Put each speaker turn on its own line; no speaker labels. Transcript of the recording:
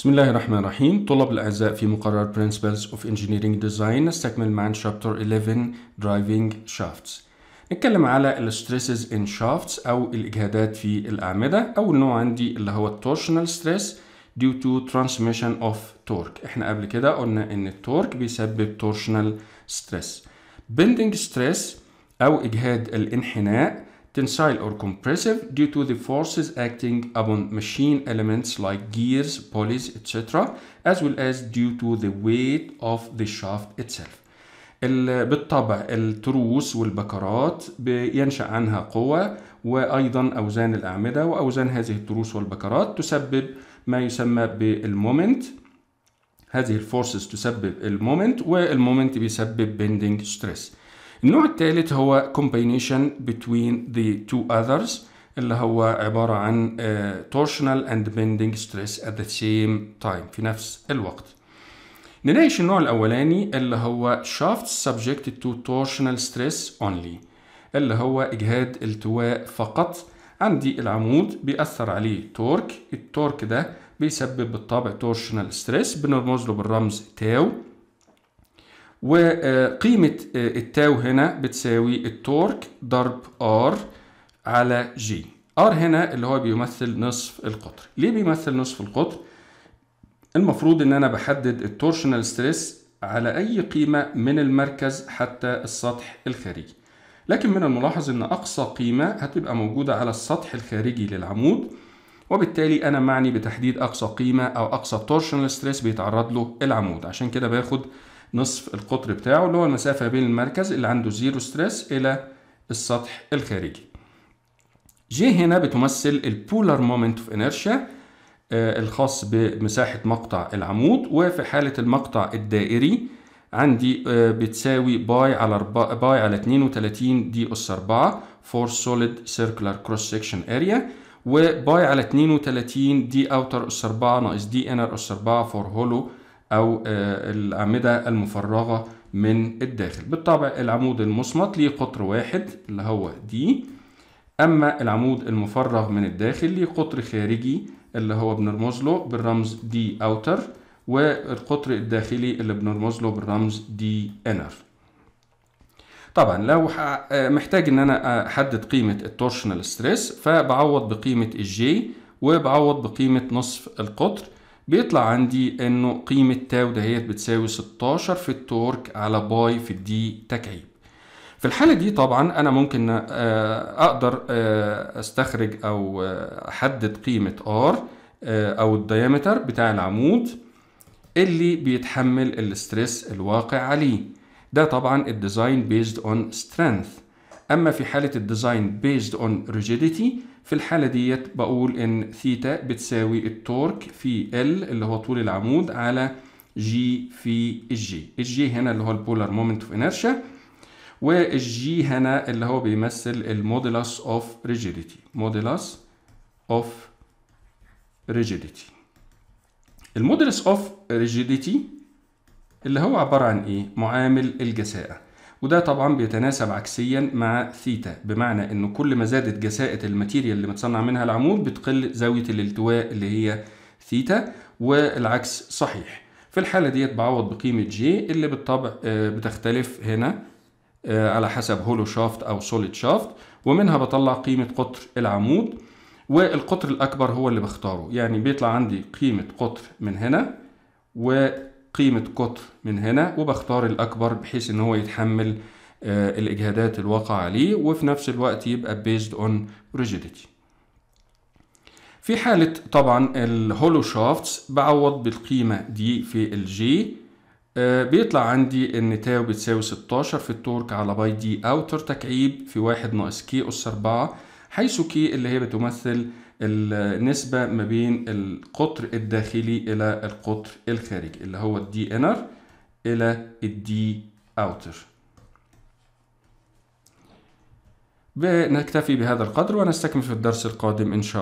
بسم الله الرحمن الرحيم طلاب الأعزاء في مقرر Principles of Engineering Design نستكمل معا Chapter 11 Driving Shafts نتكلم على الـ Stresses in Shafts أو الإجهادات في الأعمدة أول نوع عندي اللي هو Torsional Stress due to Transmission of Torque احنا قبل كده قلنا إن التورك بيسبب Torsional Stress Bending Stress أو إجهاد الانحناء tensile or compressive due to the forces acting upon machine elements like gears, pulleys, etc. as well as due to the weight of the shaft itself. بالطبع التروس والبكرات ينشأ عنها قوة وأيضا أوزان الأعمدة وأوزان هذه التروس والبكرات تسبب ما يسمى بالمومنت هذه الفورسز تسبب المومنت والمومنت بيسبب بندنج ستريس النوع الثالث هو combination between the two others اللي هو عبارة عن آه، torsional and bending stress at the same time في نفس الوقت نناقش النوع الأولاني اللي هو shafts subjected to torsional stress only اللي هو إجهاد التواء فقط عندي العمود بيأثر عليه تورك التورك ده بيسبب بالطبع تورشنال ستريس بنرمز له بالرمز تاو وقيمة آه، التاو هنا بتساوي التورك ضرب R على جي R هنا اللي هو بيمثل نصف القطر ليه بيمثل نصف القطر المفروض ان انا بحدد التورشنال ستريس على اي قيمة من المركز حتى السطح الخارجي لكن من الملاحظ ان اقصى قيمة هتبقى موجودة على السطح الخارجي للعمود وبالتالي انا معني بتحديد اقصى قيمة او اقصى تورشنال ستريس بيتعرض له العمود عشان كده باخد نصف القطر بتاعه اللي هو المسافة بين المركز اللي عنده زيرو ستريس إلى السطح الخارجي جي هنا بتمثل البولار مومنت اوف انيرشيا الخاص بمساحة مقطع العمود وفي حالة المقطع الدائري عندي آه، بتساوي باي على باي على 32 دي أس 4 فور سوليد سيركلر كروس سكشن اريا وباي على 32 دي اوتر أس 4 ناقص دي انر أس 4 فور هولو أو آه، الأعمدة المفرغة من الداخل بالطبع العمود المصمت ليه قطر واحد اللي هو دي أما العمود المفرغ من الداخل ليه قطر خارجي اللي هو بنرمز له بالرمز دي اوتر والقطر الداخلي اللي بنرمز له بالرمز دي انر طبعا لو آه، محتاج ان انا احدد قيمه التورشنال ستريس فبعوض بقيمه الجي وبعوض بقيمه نصف القطر بيطلع عندي انه قيمة تاو دهيت بتساوي 16 في التورك على باي في الدي تكعيب في الحالة دي طبعا انا ممكن آه، اقدر آه، استخرج او آه، احدد قيمة R او الديامتر بتاع العمود اللي بيتحمل الاسترس الواقع عليه ده طبعا الديزاين بيزد اون سترينث اما في حاله الديزاين بيزد اون ريجيديتي في الحاله ديت بقول ان ثيتا بتساوي التورك في ال اللي هو طول العمود على جي في الجي الجي هنا اللي هو البولار مومنت اوف انرشيا والجي هنا اللي هو بيمثل المودولاس اوف ريجيديتي مودولاس اوف ريجيديتي المودولاس اوف ريجيديتي اللي هو عباره عن ايه معامل الجساءه وده طبعا بيتناسب عكسيا مع ثيتا بمعنى ان كل ما زادت جساءة الماتيريال اللي متصنع منها العمود بتقل زاوية الالتواء اللي هي ثيتا والعكس صحيح في الحالة دي بعوض بقيمة جي اللي بالطبع آه، بتختلف هنا آه، على حسب هولو شافت أو سوليد شافت ومنها بطلع قيمة قطر العمود والقطر الأكبر هو اللي بختاره يعني بيطلع عندي قيمة قطر من هنا و قيمة قطر من هنا وبختار الأكبر بحيث إن هو يتحمل آه، الإجهادات الواقعة عليه وفي نفس الوقت يبقى based on rigidity في حالة طبعا الهولو شافتس بعوض بالقيمة دي في الجي آه، بيطلع عندي ان تاو بتساوي 16 في التورك على باي دي اوتر تكعيب في واحد ناقص كي اس 4 حيث كي اللي هي بتمثل النسبة ما بين القطر الداخلي إلى القطر الخارجي اللي هو الدي انر إلى الدي اوتر نكتفي بهذا القدر ونستكمل في الدرس القادم إن شاء الله